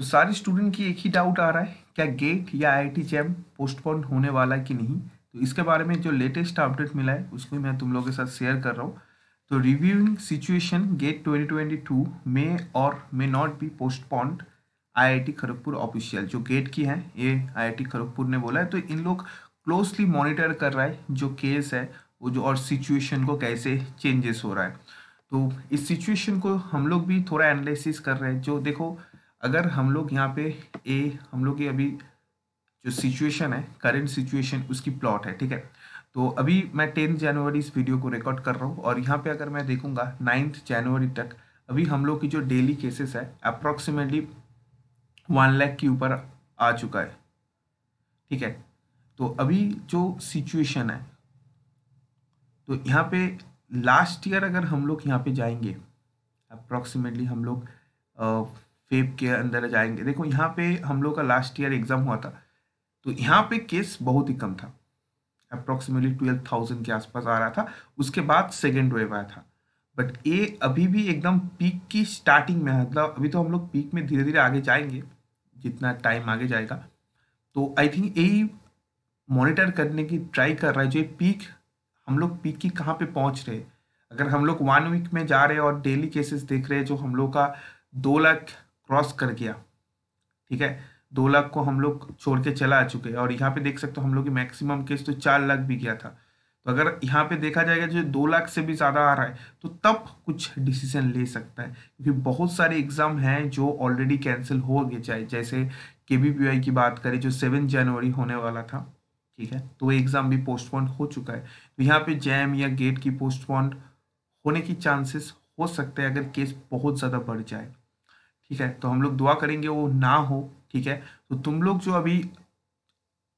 तो सारे स्टूडेंट की एक ही डाउट आ रहा है क्या गेट या आई जैम पोस्टपोन होने वाला है कि नहीं तो इसके बारे में जो लेटेस्ट अपडेट मिला है उसको मैं तुम लोगों के साथ शेयर कर रहा हूँ तो रिव्यूइंग सिचुएशन गेट 2022 में और may not be postponed IIT Kharagpur official जो गेट की हैं ये टी खड़गपुर ने बोला है तो इन लोग क्लोजली मॉनिटर कर रहा है जो केस है वो जो और सिचुएशन को कैसे चेंजेस हो रहा है तो इस सिचुएशन को हम लोग भी थोड़ा एनालिसिस कर रहे हैं जो देखो अगर हम लोग यहाँ पे ए हम लोग की अभी जो सिचुएशन है करेंट सिचुएशन उसकी प्लॉट है ठीक है तो अभी मैं टेंथ जनवरी इस वीडियो को रिकॉर्ड कर रहा हूँ और यहाँ पे अगर मैं देखूँगा नाइन्थ जनवरी तक अभी हम लोग की जो डेली केसेस है अप्रॉक्सीमेटली वन लैख के ऊपर आ चुका है ठीक है तो अभी जो सिचुएशन है तो यहाँ पे लास्ट ईयर अगर हम लोग यहाँ पे जाएंगे अप्रॉक्सीमेटली हम लोग फेब के अंदर जाएंगे देखो यहाँ पे हम लोग का लास्ट ईयर एग्ज़ाम हुआ था तो यहाँ पे केस बहुत ही कम था अप्रॉक्सीमेटली ट्वेल्व थाउजेंड के आसपास आ रहा था उसके बाद सेकेंड वेव आया था बट ये अभी भी एकदम पीक की स्टार्टिंग में मतलब अभी तो हम लोग पीक में धीरे धीरे आगे जाएंगे जितना टाइम आगे जाएगा तो आई थिंक यही मॉनिटर करने की ट्राई कर रहा है जो पीक हम लोग पीक की कहाँ पे पहुँच रहे अगर हम लोग वन वीक में जा रहे हैं और डेली केसेस देख रहे हैं जो हम लोग का दो लाख क्रॉस कर गया ठीक है दो लाख को हम लोग छोड़ के चला आ चुके हैं और यहाँ पे देख सकते हो हम लोग की मैक्सिमम केस तो चार लाख भी गया था तो अगर यहाँ पे देखा जाएगा जो दो लाख से भी ज़्यादा आ रहा है तो तब कुछ डिसीजन ले सकता है क्योंकि बहुत सारे एग्ज़ाम हैं जो ऑलरेडी कैंसिल हो गए चाहे जैसे के की बात करें जो सेवन जनवरी होने वाला था ठीक है तो एग्ज़ाम भी पोस्टपोन हो चुका है तो यहाँ पे जैम या गेट की पोस्टपोन होने की चांसेस हो सकते हैं अगर केस बहुत ज़्यादा बढ़ जाए ठीक है तो हम लोग दुआ करेंगे वो ना हो ठीक है तो तुम लोग जो अभी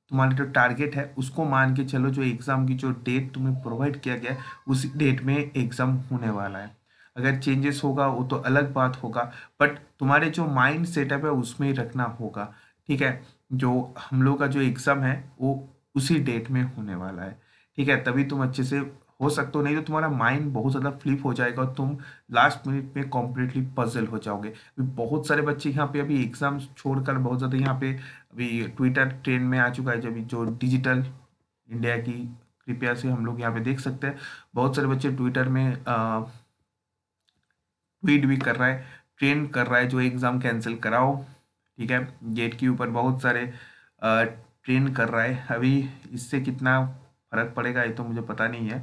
तुम्हारे जो टारगेट है उसको मान के चलो जो एग्ज़ाम की जो डेट तुम्हें प्रोवाइड किया गया है उस डेट में एग्ज़ाम होने वाला है अगर चेंजेस होगा वो तो अलग बात होगा बट तुम्हारे जो माइंड सेटअप है उसमें ही रखना होगा ठीक है जो हम लोग का जो एग्ज़ाम है वो उसी डेट में होने वाला है ठीक है तभी तुम अच्छे से हो सकते हो नहीं तो तुम्हारा माइंड बहुत ज़्यादा फ्लिप हो जाएगा और तुम लास्ट मिनट में कॉम्प्लीटली पजल हो जाओगे बहुत सारे बच्चे यहाँ पे अभी एग्जाम छोड़कर बहुत ज़्यादा यहाँ पे अभी ट्विटर ट्रेंड में आ चुका है जब जो डिजिटल इंडिया की कृपया से हम लोग यहाँ पे देख सकते हैं बहुत सारे बच्चे ट्विटर में ट्वीट भी कर रहा है ट्रेंड कर रहा है जो एग्ज़ाम कैंसिल कराओ ठीक है गेट के ऊपर बहुत सारे ट्रेंड कर रहा है अभी इससे कितना फ़र्क पड़ेगा ये तो मुझे पता नहीं है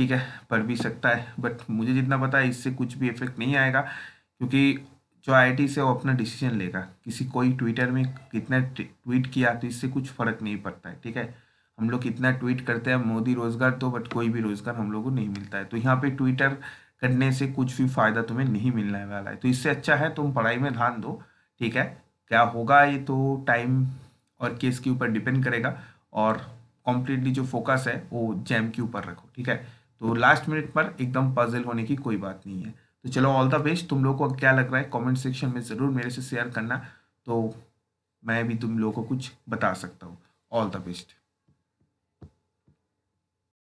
ठीक है पढ़ भी सकता है बट मुझे जितना पता है इससे कुछ भी इफेक्ट नहीं आएगा क्योंकि जो आई से वो अपना डिसीजन लेगा किसी कोई ट्विटर में कितना ट्वीट किया तो इससे कुछ फ़र्क नहीं पड़ता है ठीक है हम लोग कितना ट्वीट करते हैं मोदी रोज़गार तो बट कोई भी रोज़गार हम लोग को नहीं मिलता है तो यहाँ पे ट्विटर करने से कुछ भी फ़ायदा तुम्हें नहीं मिलने वाला है तो इससे अच्छा है तुम पढ़ाई में ध्यान दो ठीक है क्या होगा ये तो टाइम और केस के ऊपर डिपेंड करेगा और कॉम्प्लीटली जो फोकस है वो जैम के ऊपर रखो ठीक है तो लास्ट मिनट पर एकदम पजल होने की कोई बात नहीं है तो चलो ऑल द बेस्ट तुम लोग को क्या लग रहा है कमेंट सेक्शन में ज़रूर मेरे से शेयर करना तो मैं भी तुम लोगों को कुछ बता सकता हूँ ऑल द बेस्ट